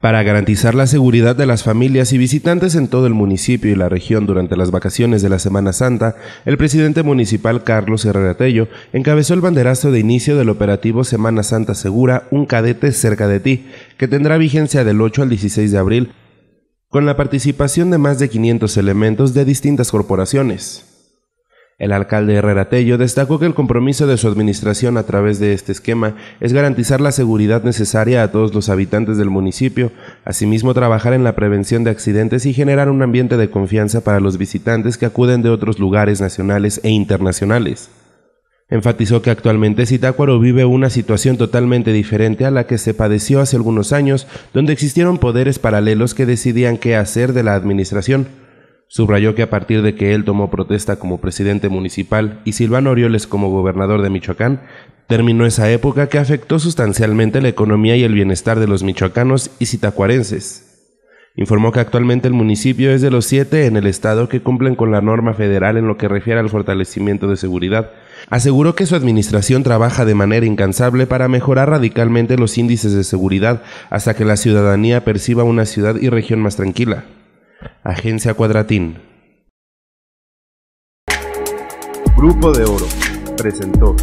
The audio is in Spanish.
para garantizar la seguridad de las familias y visitantes en todo el municipio y la región durante las vacaciones de la Semana Santa, el presidente municipal Carlos Herrera Tello encabezó el banderazo de inicio del operativo Semana Santa Segura, un cadete cerca de ti, que tendrá vigencia del 8 al 16 de abril, con la participación de más de 500 elementos de distintas corporaciones. El alcalde Herrera Tello destacó que el compromiso de su administración a través de este esquema es garantizar la seguridad necesaria a todos los habitantes del municipio, asimismo trabajar en la prevención de accidentes y generar un ambiente de confianza para los visitantes que acuden de otros lugares nacionales e internacionales. Enfatizó que actualmente Sitácuaro vive una situación totalmente diferente a la que se padeció hace algunos años, donde existieron poderes paralelos que decidían qué hacer de la administración. Subrayó que a partir de que él tomó protesta como presidente municipal y Silvano Orioles como gobernador de Michoacán, terminó esa época que afectó sustancialmente la economía y el bienestar de los michoacanos y citacuarenses. Informó que actualmente el municipio es de los siete en el estado que cumplen con la norma federal en lo que refiere al fortalecimiento de seguridad. Aseguró que su administración trabaja de manera incansable para mejorar radicalmente los índices de seguridad hasta que la ciudadanía perciba una ciudad y región más tranquila. Agencia Cuadratín. Grupo de Oro presentó